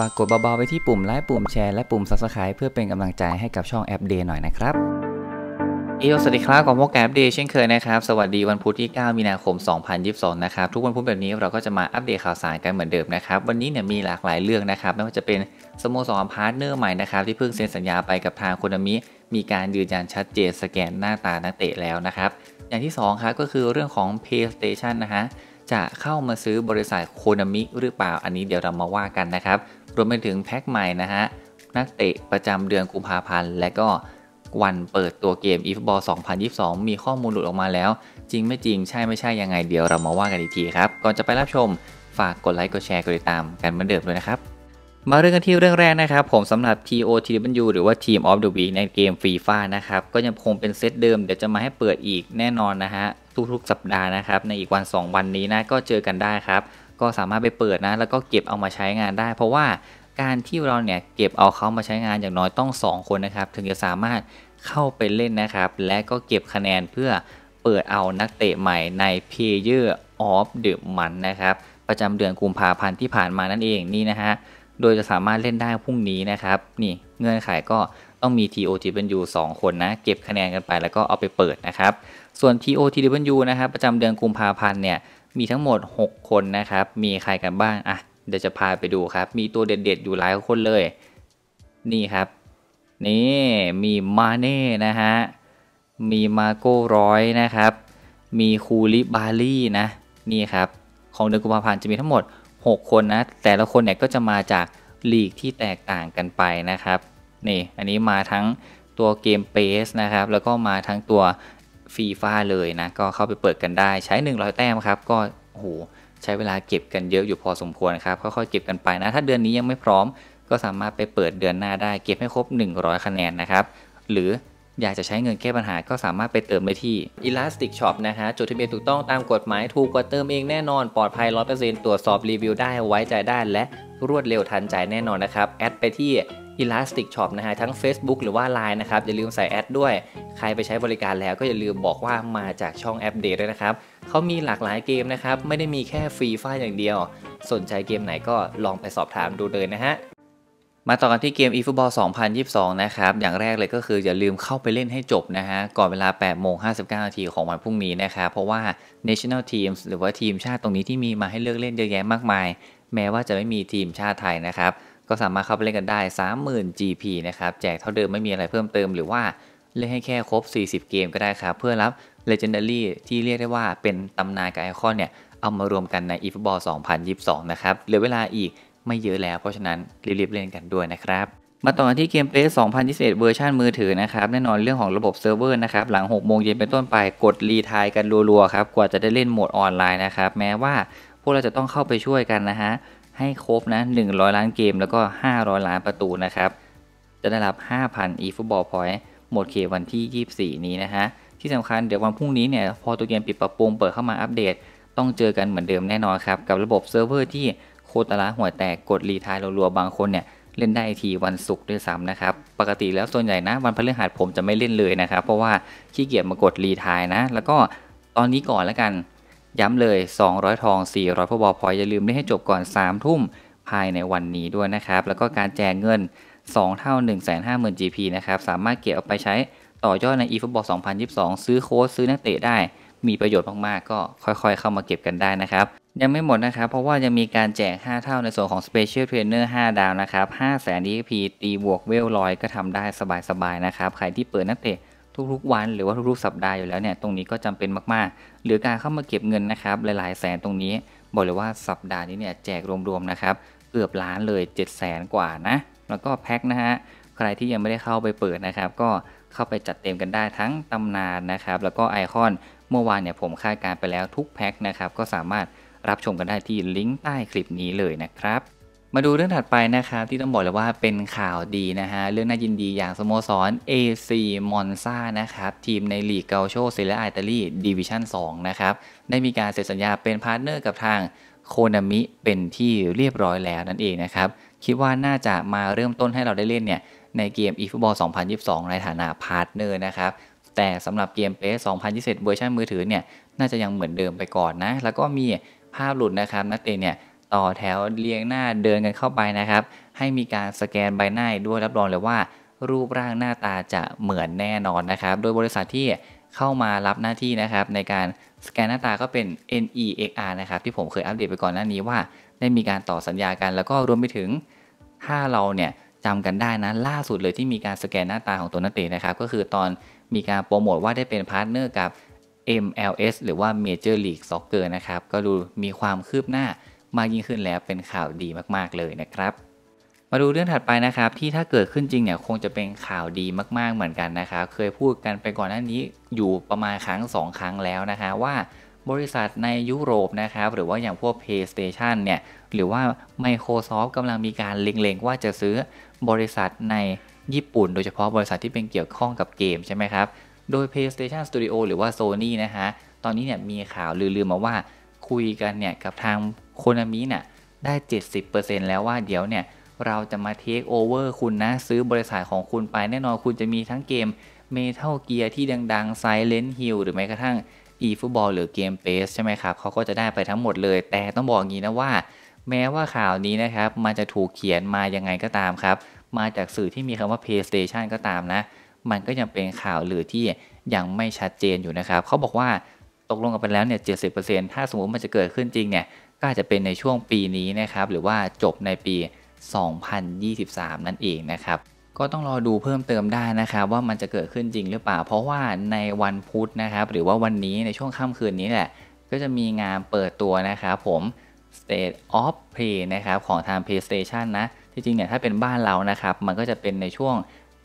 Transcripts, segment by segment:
ฝากกดเบาๆไปที่ปุ่มไลค์ปุ่มแชร์และปุ่ม Subscribe เพื่อเป็นกำลังใจให้กับช่องแอปเดย์หน่อยนะครับเอวสวัสดีครับ ของพวกแอปเดย์เช่นเคยนะครับ สวัสดีวันพุธที่ 9 มีนาคม 2022 นะครับ ทุกวันพุธแบบนี้เราก็จะมาอัปเดตข่าวสารกันเหมือนเดิมนะครับ วันนี้เนี่ยมีหลากหลายเรื่องนะครับ ไม่ว่าจะเป็นสโมสรพาร์ทเนอร์ใหม่นะครับที่เพิ่งเซ็นสัญญาไปกับทางโคนามิ มีการยืนยันชัดเจนสแกนหน้าตานักเตะแล้วนะครับ อย่างที่2ครับก็คือเรื่องของ PlayStation นะฮะ จะเข้ามาซื้อบริษัทโคนามิหรือเปล่าอันนี้เดี๋ยวเรามาว่ากันนะครับรวมไปถึงแพ็คใหม่นะฮะนักเตะ ประจำเดือนกุมภาพันธ์ และก็วันเปิดตัวเกม e f b a l 2022 มีข้อมูลหลุดออกมาแล้ว จริงไม่จริงใช่ไม่ใช่ ยังไงเดี๋ยวเรามาว่ากันอีกทีครับ ก่อนจะไปรับชมฝากกดไลค์กดแชร์กดติดตามกันเหมือนเดิมด้วยนะครับมาเรื่องกันที่เรื่องแรกนะครับ ผมสำหรับ TOTW หรือว่า Team of the Week ในเกมฟรีฟ้านะครับก็ยังคงเป็นเซตเดิมเดี๋ยวจะมาให้เปิดอีกแน่นอนนะฮะทุกๆสัปดาห์นะครับในอีกวัน 2 วันนี้นะก็เจอกันได้ครับก็สามารถไปเปิดนะแล้วก็เก็บเอามาใช้งานได้ เพราะว่าการที่เราเนี่ยเก็บเอาเขามาใช้งานอย่างน้อยต้อง 2 คนนะครับถึงจะสามารถเข้าไปเล่นนะครับและก็เก็บคะแนนเพื่อเปิดเอานักเตะใหม่ใน Player of the Month นะครับประจำเดือนกุมภาพันธ์ที่ผ่านมานั่นเองนี่นะฮะโดยจะสามารถเล่นได้พรุ่งนี้นะครับนี่เงื่อนไขก็ต้องมี TOTW 2คนนะเก็บคะแนนกันไปแล้วก็เอาไปเปิดนะครับส่วน TOTW นะครับประจำเดือนกุมภาพันธ์เนี่ยมีทั้งหมด 6 คนนะครับ มีใครกันบ้าง อ่ะ เดี๋ยวจะพาไปดูครับ มีตัวเด็ดๆ อยู่หลายคนเลย นี่ครับ นี่มีมาเน่นะฮะ มีมาโก้ร้อยนะครับ มีคูลิบาลี่นะ นี่ครับ ของเดือนกุมภาพันธ์จะมีทั้งหมด 6 คนนะ แต่ละคนเนี่ยก็จะมาจากลีกที่แตกต่างกันไปนะครับ นี่ อันนี้มาทั้งตัวเกมเพสนะครับ แล้วก็มาทั้งตัวฟรีฟ้าเลยนะก็เข้าไปเปิดกันได้ใช้ 100 แต้มครับก็โอ้โหใช้เวลาเก็บกันเยอะอยู่พอสมควรครับค่อยๆเก็บกันไปนะ ถ้าเดือนนี้ยังไม่พร้อม ก็สามารถไปเปิดเดือนหน้าได้เก็บให้ครบ 100 คะแนนนะครับหรืออยากจะใช้เงินแก้ปัญหาก็สามารถไปเติมได้ที่ Elastic Shop นะฮะจดทะเบียนถูกต้องตามกฎหมาย ถูกกว่าเติมเองแน่นอน ปลอดภัย100%ตรวจสอบรีวิวได้ ไว้ใจได้ และรวดเร็วทันใจแน่นอนนะครับ แอดไปที่ Elastic Shop นะฮะ ทั้ง Facebook หรือว่า Line นะครับ อย่าลืมใส่แอดด้วย ใครไปใช้บริการแล้วก็อย่าลืมบอกว่ามาจากช่องแอปเดตด้วยนะครับเขามีหลากหลายเกมนะครับ ไม่ได้มีแค่ฟรีไฟอย่างเดียว สนใจเกมไหนก็ลองไปสอบถามดูเลยนะฮะมาต่อกันที่เกมอีฟุตบอล2022 นะครับ อย่างแรกเลยก็คืออย่าลืมเข้าไปเล่นให้จบนะฮะ ก่อนเวลา8โมง59 นาทีของวันพรุ่งนี้นะครับ เพราะว่า national teams หรือว่าทีมชาติตรงนี้ที่มีมาให้เลือกเล่นเยอะแยะมากมาย แม้ว่าจะไม่มีทีมชาติไทยนะครับ ก็สามารถเข้าไปเล่นกันได้ 30,000 GP นะครับ แจกเท่าเดิมไม่มีอะไรเพิ่มเติมหรือว่าเล่นให้แค่ครบ 40 เกมก็ได้ครับ เพื่อรับ legendary ที่เรียกได้ว่าเป็นตำนานกับไอคอนเนี่ย เอามารวมกันในอีฟุ t b a 2022 นะครับ เหลือเวลาอีกไม่เยอะแล้วเพราะฉะนั้น รีบๆ เล่นกันด้วยนะครับ มาต่อที่เกมเพลย์ 2021เวอร์ชันมือถือนะครับ แน่นอนเรื่องของระบบเซิร์ฟเวอร์นะครับ หลัง 6 โมงเย็นเป็นต้นไปกดรีทายกันรัวๆ ครับ กว่าจะได้เล่นโหมดออนไลน์นะครับ แม้ว่าพวกเราจะต้องเข้าไปช่วยกันนะฮะให้ครบนะ 100 ล้านเกมแล้วก็ 500 ล้านประตูนะครับ จะได้รับ 5,000 eFootball Point หมดเขตวันที่ 24 นี้นะฮะที่สำคัญเดี๋ยววันพรุ่งนี้เนี่ยพอตัวเกมปิดปรับปรุงเปิดเข้ามาอัปเดตต้องเจอกันเหมือนเดิมแน่นอนครับกับระบบเซิร์ฟเวอร์ที่โคตรละหัวแตกกดรีทายรัวๆ บางคนเนี่ย เล่นได้ทีวันศุกร์ด้วยซ้ำนะครับ ปกติแล้วส่วนใหญ่นะ วันพฤหัสผมจะไม่เล่นเลยนะครับ เพราะว่า ขี้เกียจมากดรีทายนะ แล้วก็ตอนนี้ก่อนแล้วกัน ย้ำเลย 200 ทอง 400 พบอพอยอย่าลืมเล่นให้จบก่อน 3 ทุ่มภายในวันนี้ด้วยนะครับ แล้วก็การแจกเงิน 2 เท่า 150,000 GP นะครับสามารถเก็บเอาไปใช้ต่อยอดใน eFootball 2022 ซื้อโค้ดซื้อนักเตะได้มีประโยชน์มากๆก็ค่อยๆ เข้ามาเก็บกันได้นะครับยังไม่หมดนะครับ เพราะว่ายังมีการแจก5เท่าในส่วนของ Special Trainer 5 ดาวนะครับ5แสน DP ตีบวกเวลลอยก็ทำได้สบายๆนะครับ ใครที่เปิดนักเตะทุกๆ วัน หรือว่าทุกๆสัปดาห์อยู่แล้วเนี่ย ตรงนี้ก็จำเป็นมากๆ หรือการเข้ามาเก็บเงินนะครับ หลายๆ แสนตรงนี้ บอกเลยว่าสัปดาห์นี้เนี่ย แจกรวมๆนะครับเกือบล้านเลย 7 0 0แสนกว่านะ แล้วก็แพ็คนะฮะ ใครที่ยังไม่ได้เข้าไปเปิดนะครับ ก็เข้าไปจัดเต็มกันได้ทั้งตำนานนะครับ แล้วก็ไอคอนเมื่อวานเนี่ยผมคาดการไปแล้วทุกแพ็คนะครับ ก็สามารถรับชมกันได้ที่ลิงก์ใต้คลิปนี้เลยนะครับ มาดูเรื่องถัดไปนะครับ ที่ต้องบอกเลยว่าเป็นข่าวดีนะฮะเรื่องน่ายินดีอย่างสโมสร AC มอนซานะครับทีมในลีกเกาโชเซเรอิตาลีดิวิชั่น2นะครับได้มีการเซ็นสัญญาเป็นพาร์ทเนอร์กับทางโคนามิเป็นที่เรียบร้อยแล้วนั่นเองนะครับ คิดว่าน่าจะมาเริ่มต้นให้เราได้เล่นเนี่ยในเกม eFootball 2022 ในฐานะพาร์ทเนอร์นะครับแต่สำหรับเกม PS 2021เวอร์ชันมือถือเนี่ยน่าจะยังเหมือนเดิมไปก่อนนะแล้วก็มีภาพหลุดนะครับนักเตะเนี่ยต่อแถวเรียงหน้าเดินกันเข้าไปนะครับ ให้มีการสแกนใบหน้าด้วยรับรองเลยว่ารูปร่างหน้าตาจะเหมือนแน่นอนนะครับ โดยบริษัทที่เข้ามารับหน้าที่นะครับในการสแกนหน้าตาก็เป็น NEXR นะครับที่ผมเคยอัปเดตไปก่อนหน้านี้ว่า ได้มีการต่อสัญญากันแล้วก็รวมไปถึงถ้าเราเนี่ยจำกันได้นะล่าสุดเลยที่มีการสแกนหน้าตาของตัวนักเตะนะครับก็คือตอนมีการโปรโมทว่าได้เป็นพาร์ทเนอร์กับ MLS หรือว่า Major League Soccer นะครับ ก็ดูมีความคืบหน้ามากยิ่งขึ้นแล้วเป็นข่าวดีมากๆเลยนะครับ มาดูเรื่องถัดไปนะครับ ที่ถ้าเกิดขึ้นจริงเนี่ยคงจะเป็นข่าวดีมากๆเหมือนกันนะครับเคยพูดกันไปก่อนหน้านี้อยู่ประมาณครั้ง 2 ครั้งแล้วนะคะ ว่าบริษัทในยุโรปนะครับหรือว่าอย่างพวก PlayStation เนี่ยหรือว่า Microsoft กำลังมีการเล็ง ๆ ว่าจะซื้อบริษัทในญี่ปุ่น โดยเฉพาะบริษัทที่เป็นเกี่ยวข้องกับเกมใช่ไหมครับโดย PlayStation Studio หรือว่า Sony นะฮะ ตอนนี้เนี่ยมีข่าวลือๆ มาว่าคุยกันเนี่ยกับทางโคนามิเนี่ยได้ 70%แล้วว่าเดี๋ยวเนี่ยเราจะมาเทคโอเวอร์คุณนะซื้อบริษัทของคุณไป แน่นอนคุณจะมีทั้งเกม Metal Gear ที่ดังๆ Silent Hill หรือแม้กระทั่ง eFootball หรือเกม p a s ใช่ไหมครับเขาก็จะได้ไปทั้งหมดเลยแต่ต้องบอกงี้นะว่า แม้ว่าข่าวนี้นะครับมันจะถูกเขียนมายังไงก็ตามครับ มาจากสื่อที่มีคำว่า PlayStation ก็ตามนะมันก็ยังเป็นข่าวหรือที่ยังไม่ชัดเจนอยู่นะครับเขาบอกว่าตกลงกันไปแล้วเนี่ยเจถ้าสมมติมันจะเกิดขึ้นจริงเนี่ย ก็อาจจะเป็นในช่วงปีนี้นะครับ หรือว่าจบในปี 2023 นั่นเองนะครับ ก็ต้องรอดูเพิ่มเติมได้นะครับว่ามันจะเกิดขึ้นจริงหรือเปล่า เพราะว่าในวันพุธนะครับ หรือว่าวันนี้ในช่วงค่ำคืนนี้แหละ ก็จะมีงานเปิดตัวนะครับผม State of Play นะครับของทาง PlayStation นะที่จริงเนี่ยถ้าเป็นบ้านเรานะครับ มันก็จะเป็นในช่วง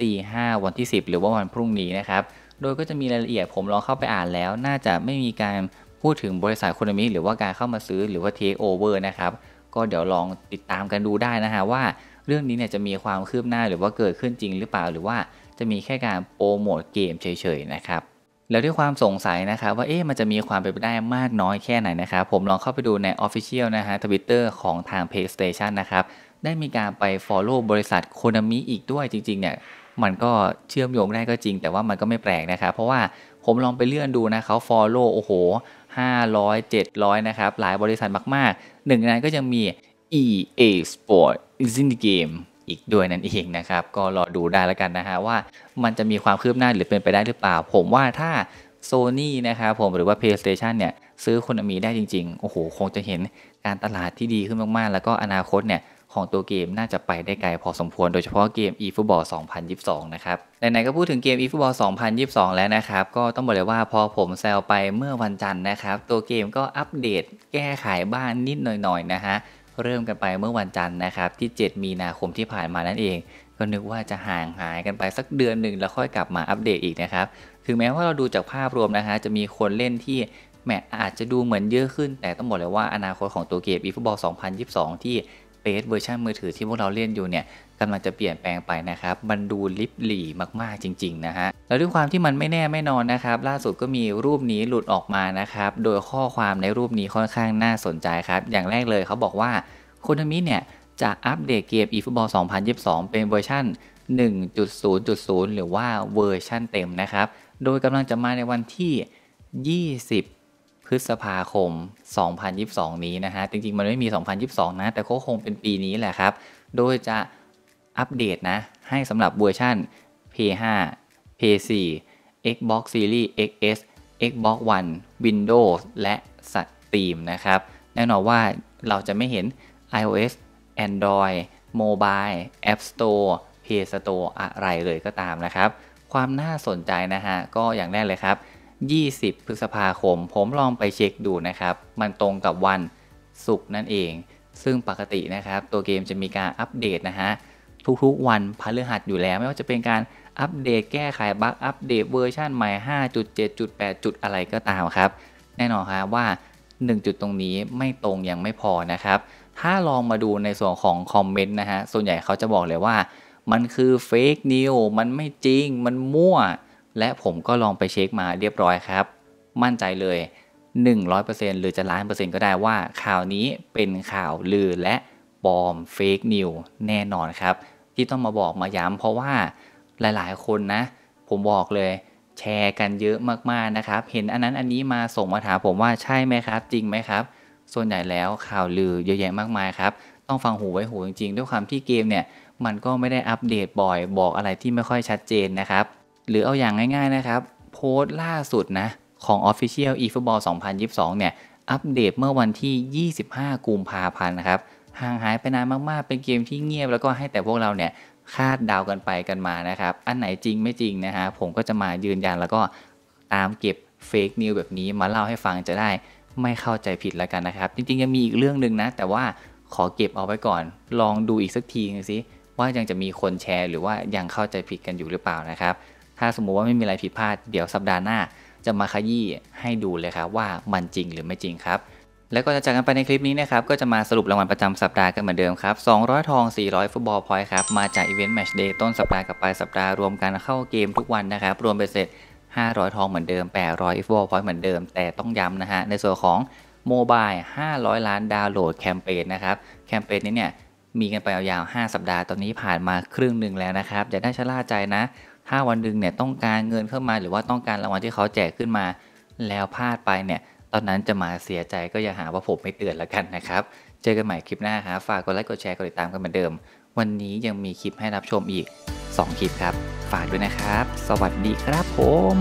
ตีห้าวันที่ 10 หรือว่าวันพรุ่งนี้นะครับ โดยก็จะมีรายละเอียดผมลองเข้าไปอ่านแล้วน่าจะไม่มีการพูดถึงบริษัทคุณมิหรือว่าการเข้ามาซื้อหรือว่าเทคโอเวอร์นะครับ ก็เดี๋ยวลองติดตามกันดูได้นะฮะว่าเรื่องนี้เนี่ยจะมีความคืบหน้าหรือว่าเกิดขึ้นจริงหรือเปล่าหรือว่าจะมีแค่การโปรโมทเกมเฉยๆนะครับ แล้วด้วยความสงสัยนะครับว่าเอ๊ะมันจะมีความเป็นไปได้มากน้อยแค่ไหนนะครับ ผมลองเข้าไปดูใน Official นะฮะทวิตเตอร์ของทาง PlayStation นะครับได้มีการไป Follow บริษัทโคนามิอีกด้วยจริงๆเนี่ยมันก็เชื่อมโยงได้ก็จริง แต่ว่ามันก็ไม่แปลกนะครับ เพราะว่าผมลองไปเลื่อนดูนะเขา follow โอ้โห500 700 นะครับ หลายบริษัทมากๆ หนึ่งในนั้นก็ยังมี EA Sport s in the game อีกด้วยนั่นเองนะครับ ก็รอดูได้แล้วกันนะฮะว่ามันจะมีความคืบหน้า หรือเป็นไปได้หรือเปล่า ผมว่าถ้า Sony นะครับผมหรือว่า PlayStation เนี่ย ซื้อคนมีได้จริงๆโอ้โห คงจะเห็นการตลาดที่ดีขึ้นมาก ๆ แล้วก็อนาคตเนี่ยของตัวเกมน่าจะไปได้ไกลพอสมควรโดยเฉพาะเกม eFootball 2022นะครับไหนๆก็พูดถึงเกม eFootball 2022 แล้วนะครับก็ต้องบอกเลยว่า พอผมแซวไปเมื่อวันจันทร์นะครับตัวเกมก็อัปเดตแก้ไขบ้านนิดหน่อยๆนะฮะเริ่มกันไปเมื่อวันจันทร์นะครับที่ 7 มีนาคมที่ผ่านมานั่นเอง ก็นึกว่าจะห่างหายกันไปสักเดือนหนึ่งแล้วค่อยกลับมาอัปเดตอีกนะครับถึงแม้ว่าเราดูจากภาพรวมนะฮะจะมีคนเล่นที่แมอาจจะดูเหมือนเยอะขึ้น แต่ต้องบอกเลยว่าอนาคตของตัวเกม eFootball 2022 ที่ Space เวอร์ชันมือถือที่พวกเราเล่นอยู่เนี่ยกำลังจะเปลี่ยนแปลงไปนะครับ มันดูลิบหลี่มากๆจริงๆนะฮะ แล้วด้วยความที่มันไม่แน่ไม่นอนนะครับ ล่าสุดก็มีรูปนี้หลุดออกมานะครับ โดยข้อความในรูปนี้ค่อนข้างน่าสนใจครับ อย่างแรกเลยเขาบอกว่าคนามิเนี่ยจะอัปเดตเกม eFootball 2022 เป็นเวอร์ชัน1.0.0 หรือว่าเวอร์ชันเต็มนะครับโดยกำลังจะมาในวันที่ 20พฤษภาคม 2022 นี้นะฮะ จริงๆ มันไม่มี 2022 นะ แต่ก็คงเป็นปีนี้แหละครับ โดยจะอัปเดตนะ ให้สำหรับเวอร์ชัน P5 P4 Xbox Series XS Xbox One Windows และ Steam นะครับ แน่นอนว่าเราจะไม่เห็น iOS Android Mobile App Store Play Store อะไรเลยก็ตามนะครับ ความน่าสนใจนะฮะ ก็อย่างแรกเลยครับ20 พฤษภาคม ผมลองไปเช็คดูนะครับ มันตรงกับวันศุกร์นั่นเอง ซึ่งปกตินะครับ ตัวเกมจะมีการอัปเดตนะฮะทุกๆวันพฤหัสอยู่แล้ว ไม่ว่าจะเป็นการอัปเดตแก้ไขบั๊กอัปเดตเวอร์ชันใหม่5.7.8 จุดจดุอะไรก็ตามครับ แน่นอนครับว่า 1 จุดตรงนี้ไม่ตรงยังไม่พอนะครับ ถ้าลองมาดูในส่วนของคอมเมนต์นะฮะ ส่วนใหญ่เขาจะบอกเลยว่า มันคือเฟกนิว มันไม่จริง มันมั่วและผมก็ลองไปเช็คมาเรียบร้อยครับ มั่นใจเลย 100%หรือจะล้านเปอร์เซ็นต์ก็ได้ว่าข่าวนี้เป็นข่าวลือและปลอมเฟกนิวแน่นอนครับ ที่ต้องมาบอกมาย้ำเพราะว่าหลายๆ คนนะ ผมบอกเลยแชร์กันเยอะมากๆนะครับ เห็นอันนั้นอันนี้มาส่งมาถามผมว่าใช่ไหมครับจริงไหมครับ ส่วนใหญ่แล้วข่าวลือเยอะแยะมากมายครับต้องฟังหูไว้หูจริงๆ ด้วยความที่เกมเนี่ยมันก็ไม่ได้อัปเดตบ่อยบอกอะไรที่ไม่ค่อยชัดเจนนะครับหรือเอาอย่างง่ายๆนะครับโพสต์ล่าสุดนะของ Official eFootball 2022เนี่ยอัปเดตเมื่อวันที่ 25 กุมภาพันธ์นะครับห่างหายไปนานมากๆเป็นเกมที่เงียบ แล้วก็ให้แต่พวกเราเนี่ยคาดเดากันไปกันมานะครับ อันไหนจริงไม่จริงนะฮะผมก็จะมายืนยันแล้วก็ ตามเก็บเฟกนิวแบบนี้มาเล่าให้ฟังจะได้ไม่เข้าใจผิดแล้วกันนะครับ จริงๆยังมีอีกเรื่องหนึ่งนะ แต่ว่าขอเก็บเอาไว้ก่อน ลองดูอีกสักทีนึงสิว่ายังจะมีคนแชร์หรือว่ายังเข้าใจผิดกันอยู่หรือเปล่านะครับถ้าสมมุติว่าไม่มีอะไรผิดพลาดเดี๋ยวสัปดาห์หน้าจะมาขยี้ให้ดูเลยครับว่ามันจริงหรือไม่จริงครับ แล้วก็จะจากกันไปในคลิปนี้นะครับ ก็จะมาสรุปรางวัลประจำสัปดาห์กันเหมือนเดิมครับ 200 ทอง 400ฟุตบอล พอยต์ครับมาจากอีเวนต์แมชเดย์ต้นสัปดาห์กับปลายสัปดาห์รวมกันเข้าเกมทุกวันนะครับ รวมไปเสร็จ 500ทองเหมือนเดิม 800ฟุตบอลพอยต์เหมือนเดิม แต่ต้องย้ำนะฮะในส่วนของโมบาย500 ล้านดาวน์โหลดแคมเปญนะครับแคมเปญนี้เนี่ยมีกันไปยาวๆ5สัปดาห์ตอนนี้ผ่านมาครึ่งหนึ่งแล้วนะครับอย่าได้ชะล่าใจนะถ้าวันหนึ่งเนี่ยต้องการเงิน เข้า มา หรือว่าต้องการรางวัลที่เขาแจกขึ้นมาแล้วพลาดไปเนี่ย ตอนนั้นจะมาเสียใจก็ อย่า หาว่า ผม ไม่เตือนละกันนะครับ เจอกัน ใหม่คลิปหน้าฮะฝากกดไลค์กด แชร์กดติดตาม กันเหมือนเดิม วันนี้ยังมี คลิปให้รับชมอีก 2คลิปครับฝากด้วยนะครับ สวัสดีครับผม